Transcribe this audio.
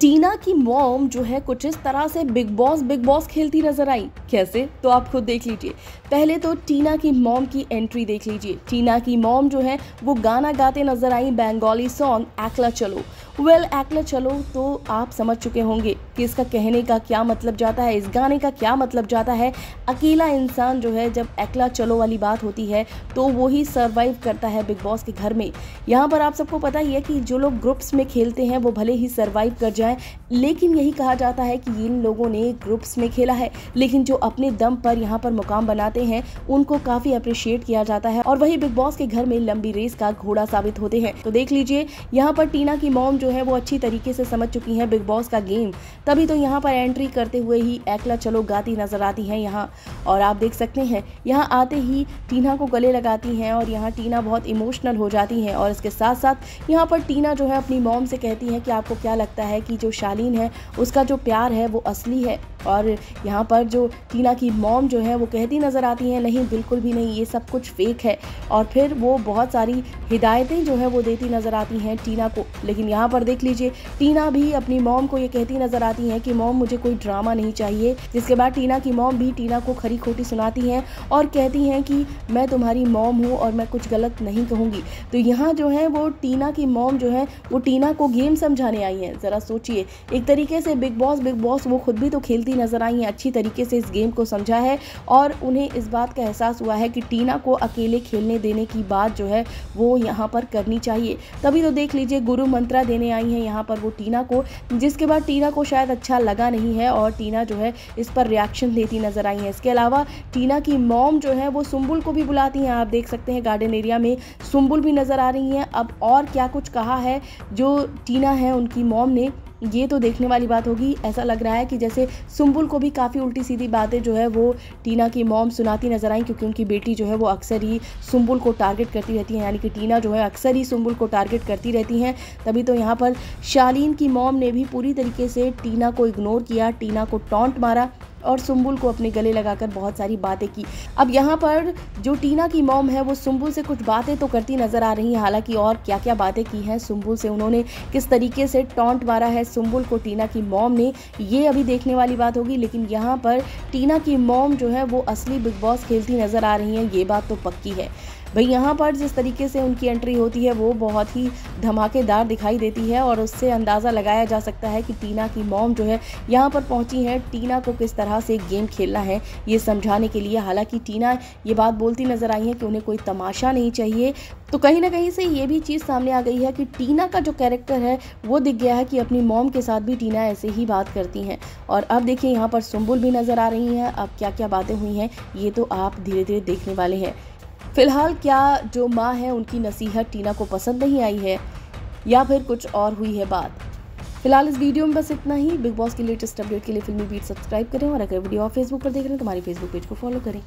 टीना की मॉम जो है कुछ इस तरह से बिग बॉस बिग बॉस खेलती नजर आई कैसे तो आप खुद देख लीजिए पहले तो टीना की मॉम की एंट्री देख लीजिए टीना की मॉम जो है वो गाना गाते नजर आई बंगाली सॉन्ग एकला चलो वेल well, एक्ला चलो तो आप समझ चुके होंगे कि इसका कहने का क्या मतलब जाता है इस गाने का क्या मतलब जाता है अकेला इंसान जो है जब एक्ला चलो वाली बात होती है तो वो ही सर्वाइव करता है बिग बॉस के घर में यहाँ पर आप सबको पता ही है कि जो लोग ग्रुप्स में खेलते हैं वो भले ही सर्वाइव कर जाए लेकिन यही कहा जाता है कि इन लोगों ने ग्रुप्स में खेला है लेकिन जो अपने दम पर यहाँ पर मुकाम बनाते हैं उनको काफ़ी अप्रिशिएट किया जाता है और वही बिग बॉस के घर में लंबी रेस का घोड़ा साबित होते हैं तो देख लीजिए यहाँ पर टीना की मोम जो जो है वो अच्छी तरीके से समझ चुकी हैं बिग बॉस का गेम तभी तो यहाँ पर एंट्री करते हुए ही एकला चलो गाती नज़र आती हैं यहाँ और आप देख सकते हैं यहाँ आते ही टीना को गले लगाती हैं और यहाँ टीना बहुत इमोशनल हो जाती हैं और इसके साथ साथ यहाँ पर टीना जो है अपनी मॉम से कहती है कि आपको क्या लगता है कि जो शालीन है उसका जो प्यार है वो असली है और यहाँ पर जो टीना की मॉम जो है वो कहती नज़र आती हैं नहीं बिल्कुल भी नहीं ये सब कुछ फेक है और फिर वो बहुत सारी हिदायतें जो है वो देती नज़र आती हैं टीना को लेकिन यहाँ पर देख लीजिए टीना भी अपनी मॉम को ये कहती नज़र आती हैं कि मॉम मुझे कोई ड्रामा नहीं चाहिए जिसके बाद टीना की मॉम भी टीना को खरी खोटी सुनाती हैं और कहती हैं कि मैं तुम्हारी मॉम हूँ और मैं कुछ गलत नहीं कहूँगी तो यहाँ जो है वो टीना की मॉम जो है वो टीना को गेम समझाने आई हैं ज़रा सोचिए एक तरीके से बिग बॉस बिग बॉस वो खुद भी तो खेलती नज़र आई हैं अच्छी तरीके से इस गेम को समझा है और उन्हें इस बात का एहसास हुआ है कि टीना को अकेले खेलने देने की बात जो है वो यहाँ पर करनी चाहिए तभी तो देख लीजिए गुरु मंत्रा देने आई हैं यहाँ पर वो टीना को जिसके बाद टीना को शायद अच्छा लगा नहीं है और टीना जो है इस पर रिएक्शन देती नज़र आई हैं इसके अलावा टीना की मॉम जो है वो सुम्बुल को भी बुलाती हैं आप देख सकते हैं गार्डन एरिया में सुम्बुल भी नज़र आ रही हैं अब और क्या कुछ कहा है जो टीना है उनकी मॉम ने ये तो देखने वाली बात होगी ऐसा लग रहा है कि जैसे सुम्बुल को भी काफ़ी उल्टी सीधी बातें जो है वो टीना की मॉम सुनाती नजर आई क्योंकि उनकी बेटी जो है वो अक्सर ही सुम्बुल को टारगेट करती रहती है यानी कि टीना जो है अक्सर ही सुम्बुल को टारगेट करती रहती हैं तभी तो यहाँ पर शालीन की मॉम ने भी पूरी तरीके से टीना को इग्नोर किया टीना को टॉन्ट मारा और सुम्बुल को अपने गले लगाकर बहुत सारी बातें की अब यहाँ पर जो टीना की मोम है वो सुम्बुल से कुछ बातें तो करती नज़र आ रही हैं हालांकि और क्या क्या बातें की हैं सुम्बुल से उन्होंने किस तरीके से टॉन्ट मारा है सुम्बुल को टीना की मोम ने ये अभी देखने वाली बात होगी लेकिन यहाँ पर टीना की मोम जो है वो असली बिग बॉस खेलती नज़र आ रही हैं ये बात तो पक्की है भाई यहाँ पर जिस तरीके से उनकी एंट्री होती है वो बहुत ही धमाकेदार दिखाई देती है और उससे अंदाज़ा लगाया जा सकता है कि टीना की मॉम जो है यहाँ पर पहुँची है टीना को किस तरह से गेम खेलना है ये समझाने के लिए हालांकि टीना ये बात बोलती नज़र आई है कि उन्हें कोई तमाशा नहीं चाहिए तो कहीं ना कहीं से ये भी चीज़ सामने आ गई है कि टीना का जो कैरेक्टर है वो दिख गया है कि अपनी मॉम के साथ भी टीना ऐसे ही बात करती हैं और अब देखिए यहाँ पर सुम्बुल भी नज़र आ रही हैं अब क्या क्या बातें हुई हैं ये तो आप धीरे धीरे देखने वाले हैं फिलहाल क्या जो माँ है उनकी नसीहत टीना को पसंद नहीं आई है या फिर कुछ और हुई है बात फिलहाल इस वीडियो में बस इतना ही बिग बॉस के लेटेस्ट अपडेट के लिए फिल्मी बीट सब्सक्राइब करें और अगर वीडियो आप फेसबुक पर देख रहे हैं तो हमारे फेसबुक पेज को फॉलो करें